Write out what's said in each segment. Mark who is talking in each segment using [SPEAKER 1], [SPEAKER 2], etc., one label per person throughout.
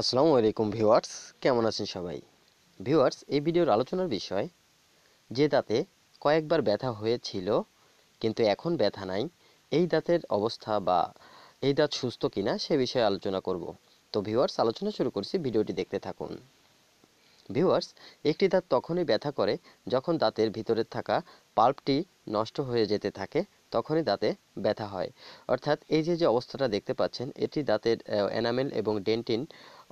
[SPEAKER 1] আসসালামু আলাইকুম ভিউয়ার্স কেমন আছেন সবাই ভিউয়ার্স এই ভিডিওর আলোচনার বিষয় যে দাঁতে কয়েকবার ব্যথা হয়েছিল কিন্তু এখন ব্যথা নাই এই দাঁতের অবস্থা বা এই দাঁত সুস্থ কিনা সে বিষয়ে আলোচনা করব তো ভিউয়ার্স আলোচনা শুরু করছি ভিডিওটি দেখতে থাকুন ভিউয়ার্স একটি দাঁত তখনই ব্যথা করে যখন দাঁতের ভিতরে থাকা পাল্পটি নষ্ট হয়ে যেতে থাকে তখনই দাঁতে ব্যথা হয় অর্থাৎ এই যে যে অবস্থাটা দেখতে পাচ্ছেন এটি দাঁতের এনামেল এবং ডেন্টিন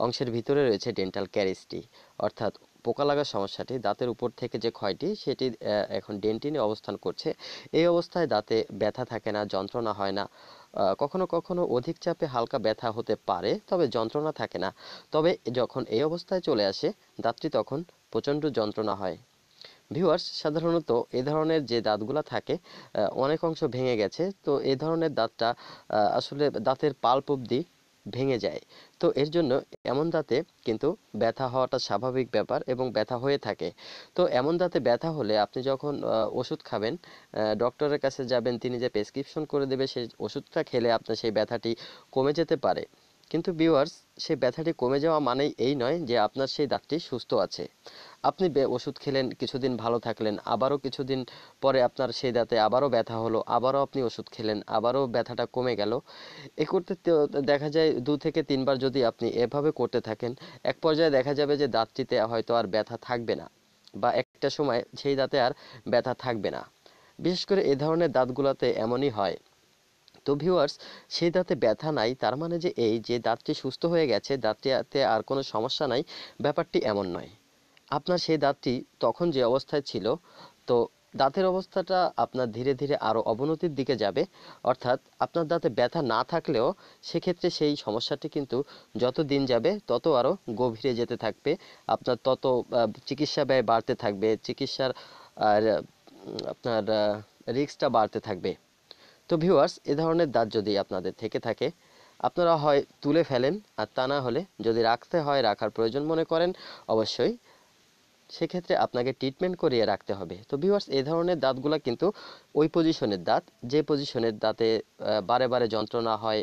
[SPEAKER 1] অংশের ভিতরে রয়েছে ডেন্টাল ক্যারিসটি অর্থাৎ পোকা লাগার সমস্যাটি দাঁতের উপর থেকে যে ক্ষয়টি সেটি এখন ডেন্টিনে অবস্থান করছে এই অবস্থায় দাঁতে ব্যথা থাকে না যন্ত্রণা হয় না কখনো কখনো অধিক চাপে হালকা ব্যথা হতে পারে তবে যন্ত্রণা থাকে না তবে যখন এই অবস্থায় চলে আসে দাঁতটি তখন প্রচণ্ড যন্ত্রণা হয় ভিউয়ার্স সাধারণত এ ধরনের যে দাঁতগুলো থাকে অনেক অংশ ভেঙে গেছে তো এ ধরনের দাঁতটা আসলে দাঁতের পাল্প অবধি ভেঙে যায় তো এর জন্য এমন দাঁতে কিন্তু ব্যথা হওয়াটা স্বাভাবিক ব্যাপার এবং ব্যথা হয়ে থাকে তো এমন দাঁতে ব্যথা হলে আপনি যখন ওষুধ খাবেন ডক্টরের কাছে যাবেন তিনি যে প্রেসক্রিপশন করে দেবে সেই ওষুধটা খেলে আপনার সেই ব্যথাটি কমে যেতে পারে কিন্তু ভিউয়ার্স সেই ব্যথাটি কমে যাওয়া মানেই এই নয় যে আপনার সেই দাঁতটি সুস্থ আছে আপনি ওষুধ খেলেন কিছুদিন ভালো থাকলেন আবারও কিছুদিন পরে আপনার সেই দাঁতে আবারও ব্যথা হলো আবারও আপনি ওষুধ খেলেন আবারও ব্যথাটা কমে গেল এ করতে দেখা যায় দু থেকে তিনবার যদি আপনি এভাবে করতে থাকেন এক পর্যায়ে দেখা যাবে যে দাঁতটিতে হয়তো আর ব্যথা থাকবে না বা একটা সময় সেই দাঁতে আর ব্যথা থাকবে না বিশেষ করে এ ধরনের দাঁতগুলোতে এমনই হয় তো ভিউয়ার্স সেই দাঁতে ব্যথা নাই তার মানে যে এই যে দাঁতটি সুস্থ হয়ে গেছে দাঁতটিতে আর কোনো সমস্যা নাই ব্যাপারটি এমন নয় আপনার সেই দাঁতটি তখন যে অবস্থায় ছিল তো দাঁতের অবস্থাটা আপনার ধীরে ধীরে আরও অবনতির দিকে যাবে অর্থাৎ আপনার দাঁতে ব্যথা না থাকলেও সেক্ষেত্রে সেই সমস্যাটি কিন্তু যত দিন যাবে তত আরও গভীরে যেতে থাকবে আপনার তত চিকিৎসা ব্যয় বাড়তে থাকবে চিকিৎসার আর আপনার রিস্কটা বাড়তে থাকবে তো ভিউয়ার্স এ ধরনের দাঁত যদি আপনাদের থেকে থাকে আপনারা হয় তুলে ফেলেন আর তা না হলে যদি রাখতে হয় রাখার প্রয়োজন মনে করেন অবশ্যই সেক্ষেত্রে আপনাকে ট্রিটমেন্ট করিয়ে রাখতে হবে তো ভিউয়ার্স এই ধরনের দাঁতগুলো কিন্তু ওই পজিশনের দাঁত যে পজিশনের দাঁতে বারে বারে যন্ত্রণা হয়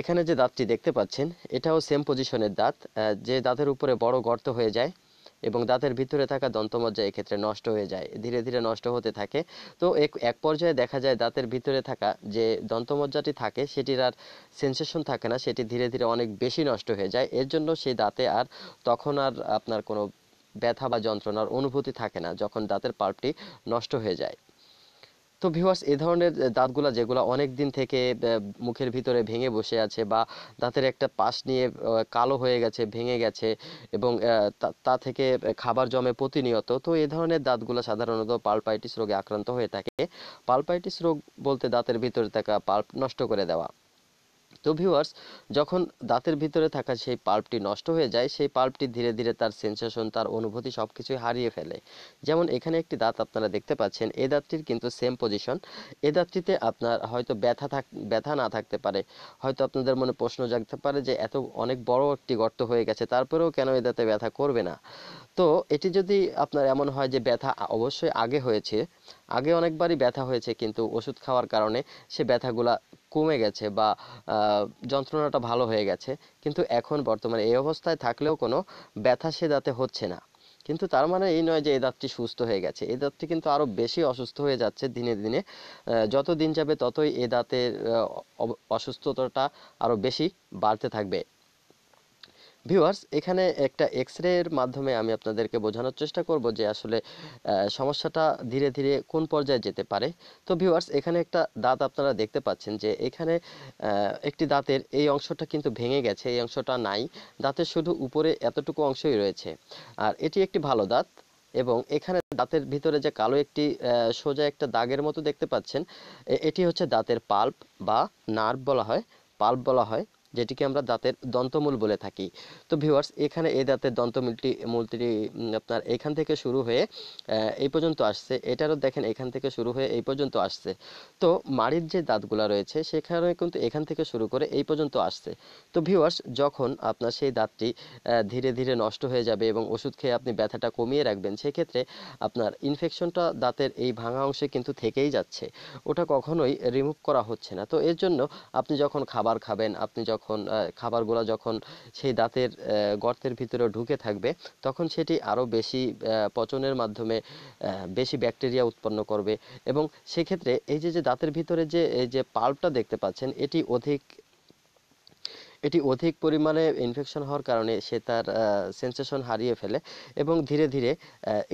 [SPEAKER 1] এখানে যে দাঁতটি দেখতে পাচ্ছেন এটাও সেম পজিশনের দাঁত যে দাঁতের উপরে বড় গর্ত হয়ে যায় এবং দাঁতের ভিতরে থাকা দন্তমজ্জা ক্ষেত্রে নষ্ট হয়ে যায় ধীরে ধীরে নষ্ট হতে থাকে তো এক এক পর্যায়ে দেখা যায় দাঁতের ভিতরে থাকা যে দন্তমজ্জাটি থাকে সেটির আর সেন্সেশন থাকে না সেটি ধীরে ধীরে অনেক বেশি নষ্ট হয়ে যায় এর জন্য সেই দাঁতে আর তখন আর আপনার কোনো ব্যথা বা যন্ত্রণার অনুভূতি থাকে না যখন দাঁতের পাল্পটি নষ্ট হয়ে যায় তো ভিউয়ার্স এ ধরনের দাঁতগুলো যেগুলো অনেক দিন থেকে মুখের ভিতরে ভেঙে বসে আছে বা দাঁতের একটা পাশ নিয়ে কালো হয়ে গেছে ভেঙে গেছে এবং তা থেকে খাবার জমে প্রতিনিয়ত তো এ ধরনের দাঁতগুলো সাধারণত পালপাইটিস রোগে আক্রান্ত হয়ে থাকে পালপাইটিস রোগ বলতে দাঁতের ভিতরে থাকা পাল্প নষ্ট করে দেওয়া তো ভিউয়ার্স যখন দাঁতের ভিতরে থাকা সেই পাল্পটি নষ্ট হয়ে যায় সেই পাল্পটি ধীরে ধীরে তার সেন্সেশন তার অনুভূতি সব কিছুই হারিয়ে ফেলে যেমন এখানে একটি দাঁত আপনারা দেখতে পাচ্ছেন এ দাঁতটির কিন্তু সেম পজিশন এ দাঁতটিতে আপনার হয়তো ব্যথা থাক ব্যথা না থাকতে পারে হয়তো আপনাদের মনে প্রশ্ন জাগতে পারে যে এত অনেক বড় একটি গর্ত হয়ে গেছে তারপরেও কেন এ দাঁতে ব্যথা করবে না তো এটি যদি আপনার এমন হয় যে ব্যথা অবশ্যই আগে হয়েছে আগে অনেকবারই ব্যথা হয়েছে কিন্তু ওষুধ খাওয়ার কারণে সে ব্যথাগুলা কমে গেছে বা যন্ত্রণাটা ভালো হয়ে গেছে কিন্তু এখন বর্তমানে এই অবস্থায় থাকলেও কোনো ব্যথা সে দাঁতে হচ্ছে না কিন্তু তার মানে এই নয় যে এই দাঁতটি সুস্থ হয়ে গেছে এই দাঁতটি কিন্তু আরও বেশি অসুস্থ হয়ে যাচ্ছে দিনে দিনে যত দিন যাবে ততই এ দাঁতের অসুস্থতাটা আরও বেশি বাড়তে থাকবে ভিউয়ার্স এখানে একটা এক্স রের মাধ্যমে আমি আপনাদেরকে বোঝানোর চেষ্টা করব যে আসলে সমস্যাটা ধীরে ধীরে কোন পর্যায়ে যেতে পারে তো ভিউয়ার্স এখানে একটা দাঁত আপনারা দেখতে পাচ্ছেন যে এখানে একটি দাঁতের এই অংশটা কিন্তু ভেঙে গেছে এই অংশটা নাই দাঁতের শুধু উপরে এতটুকু অংশই রয়েছে আর এটি একটি ভালো দাঁত এবং এখানে দাঁতের ভিতরে যে কালো একটি সোজা একটা দাগের মতো দেখতে পাচ্ছেন এটি হচ্ছে দাঁতের পাল্প বা নার্ভ বলা হয় পাল্প বলা হয় যেটিকে আমরা দাঁতের দন্তমূল বলে থাকি তো ভিউয়ার্স এখানে এই দাঁতের দন্তমূলটি মূলটি আপনার এখান থেকে শুরু হয়ে এই পর্যন্ত আসছে এটারও দেখেন এখান থেকে শুরু হয়ে এই পর্যন্ত আসছে তো মাড়ির যে দাঁতগুলো রয়েছে সেখানে কিন্তু এখান থেকে শুরু করে এই পর্যন্ত আসছে তো ভিউয়ার্স যখন আপনার সেই দাঁতটি ধীরে ধীরে নষ্ট হয়ে যাবে এবং ওষুধ খেয়ে আপনি ব্যথাটা কমিয়ে রাখবেন সেক্ষেত্রে আপনার ইনফেকশনটা দাঁতের এই ভাঙা অংশে কিন্তু থেকেই যাচ্ছে ওটা কখনোই রিমুভ করা হচ্ছে না তো এর জন্য আপনি যখন খাবার খাবেন আপনি যখন যখন খাবারগুলো যখন সেই দাঁতের গর্তের ভিতরে ঢুকে থাকবে তখন সেটি আরও বেশি পচনের মাধ্যমে বেশি ব্যাকটেরিয়া উৎপন্ন করবে এবং সেক্ষেত্রে এই যে যে দাঁতের ভিতরে যে যে পাল্পটা দেখতে পাচ্ছেন এটি অধিক এটি অধিক পরিমাণে ইনফেকশন হওয়ার কারণে সে তার সেন্সেশন হারিয়ে ফেলে এবং ধীরে ধীরে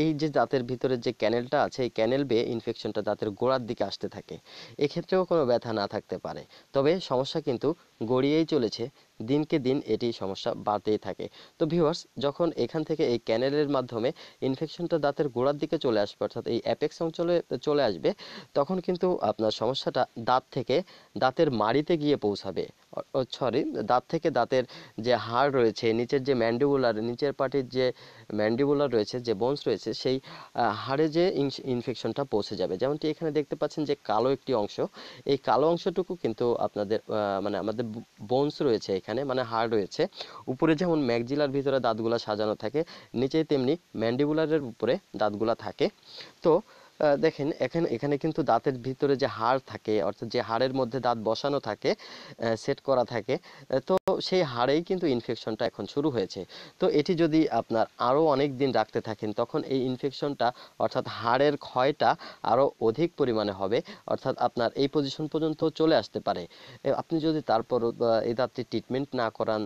[SPEAKER 1] এই যে দাঁতের ভিতরে যে ক্যানেলটা আছে এই ক্যানেল বেয়ে ইনফেকশনটা দাঁতের গোড়ার দিকে আসতে থাকে এক্ষেত্রেও কোনো ব্যথা না থাকতে পারে তবে সমস্যা কিন্তু গড়িয়েই চলেছে দিনকে দিন এটি সমস্যা বাড়তেই থাকে তো ভিউয়ার্স যখন এখান থেকে এই ক্যানেলের মাধ্যমে ইনফেকশনটা দাঁতের গোড়ার দিকে চলে আসবে অর্থাৎ এই অ্যাপেক্স অঞ্চলে চলে আসবে তখন কিন্তু আপনার সমস্যাটা দাঁত থেকে দাঁতের মাড়িতে গিয়ে পৌঁছাবে সরি দাঁত থেকে দাঁতের যে হাড় রয়েছে নিচের যে ম্যান্ডিবুলার নিচের পাটির যে ম্যান্ডিবুলার রয়েছে যে বোনস রয়েছে সেই হাড়ে যে ইনফেকশনটা পৌঁছে যাবে যেমনটি এখানে দেখতে পাচ্ছেন যে কালো একটি অংশ এই কালো অংশটুকু কিন্তু আপনাদের মানে আমাদের বোনস রয়েছে এখানে মানে হাড় রয়েছে উপরে যেমন ম্যাকজিলার ভিতরে দাঁতগুলা সাজানো থাকে নিচে তেমনি ম্যান্ডিবুলারের উপরে দাঁতগুলা থাকে তো দেখেন এখানে এখানে কিন্তু দাঁতের ভিতরে যে হাড় থাকে অর্থাৎ যে হাড়ের মধ্যে দাঁত বসানো থাকে সেট করা থাকে তো সেই হাড়েই কিন্তু ইনফেকশনটা এখন শুরু হয়েছে তো এটি যদি আপনার আরও অনেক দিন রাখতে থাকেন তখন এই ইনফেকশনটা অর্থাৎ হাড়ের ক্ষয়টা আরও অধিক পরিমাণে হবে অর্থাৎ আপনার এই পজিশন পর্যন্ত চলে আসতে পারে আপনি যদি তারপর এই দাঁতটি ট্রিটমেন্ট না করান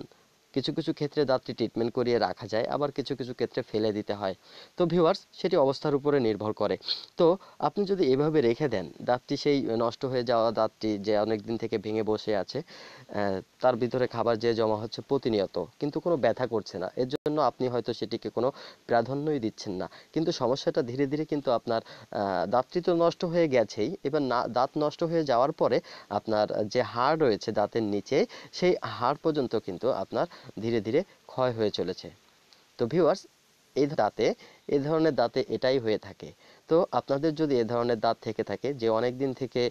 [SPEAKER 1] কিছু কিছু ক্ষেত্রে দাঁতটি ট্রিটমেন্ট করিয়ে রাখা যায় আবার কিছু কিছু ক্ষেত্রে ফেলে দিতে হয় তো ভিউয়ার্স সেটি অবস্থার উপরে নির্ভর করে তো আপনি যদি এভাবে রেখে দেন দাঁতটি সেই নষ্ট হয়ে যাওয়া দাঁতটি যে অনেক দিন থেকে ভেঙে বসে আছে তার ভিতরে খাবার যে জমা হচ্ছে প্রতিনিয়ত কিন্তু কোনো ব্যথা করছে না এর জন্য আপনি হয়তো সেটিকে কোনো প্রাধান্যই দিচ্ছেন না কিন্তু সমস্যাটা ধীরে ধীরে কিন্তু আপনার দাঁতটি তো নষ্ট হয়ে গেছেই এবার না দাঁত নষ্ট হয়ে যাওয়ার পরে আপনার যে হাড় রয়েছে দাঁতের নিচে সেই হাড় পর্যন্ত কিন্তু আপনার ধীরে ধীরে ক্ষয় হয়ে চলেছে তো ভিউয়ার্স এই দাঁতে এ ধরনের দাঁতে এটাই হয়ে থাকে তো আপনাদের যদি এ ধরনের দাঁত থেকে থাকে যে অনেক দিন থেকে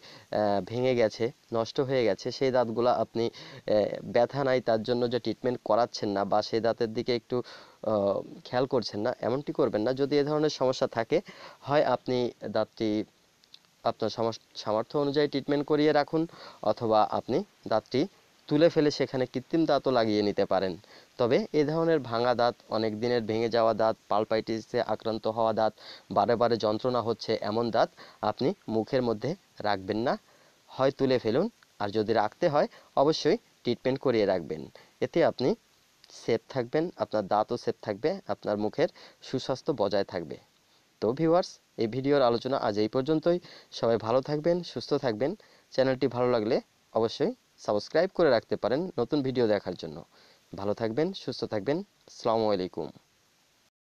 [SPEAKER 1] ভেঙে গেছে নষ্ট হয়ে গেছে সেই দাঁতগুলো আপনি ব্যথা নাই তার জন্য যে ট্রিটমেন্ট করাচ্ছেন না বা সেই দাঁতের দিকে একটু খেয়াল করছেন না এমনটি করবেন না যদি এ ধরনের সমস্যা থাকে হয় আপনি দাঁতটি আপনার সামর্থ্য অনুযায়ী ট্রিটমেন্ট করিয়ে রাখুন অথবা আপনি দাঁতটি তুলে ফেলে সেখানে কৃত্রিম দাঁতও লাগিয়ে নিতে পারেন তবে এ ধরনের ভাঙা দাঁত অনেক দিনের ভেঙে যাওয়া দাঁত পালপাইটিসে আক্রান্ত হওয়া দাঁত বারে বারে যন্ত্রণা হচ্ছে এমন দাঁত আপনি মুখের মধ্যে রাখবেন না হয় তুলে ফেলুন আর যদি রাখতে হয় অবশ্যই ট্রিটমেন্ট করিয়ে রাখবেন এতে আপনি সেফ থাকবেন আপনার দাঁতও সেফ থাকবে আপনার মুখের সুস্বাস্থ্য বজায় থাকবে তো ভিউয়ার্স এই ভিডিওর আলোচনা আজ এই পর্যন্তই সবাই ভালো থাকবেন সুস্থ থাকবেন চ্যানেলটি ভালো লাগলে অবশ্যই সাবস্ক্রাইব করে রাখতে পারেন নতুন ভিডিও দেখার জন্য ভালো থাকবেন সুস্থ থাকবেন সালামু আলাইকুম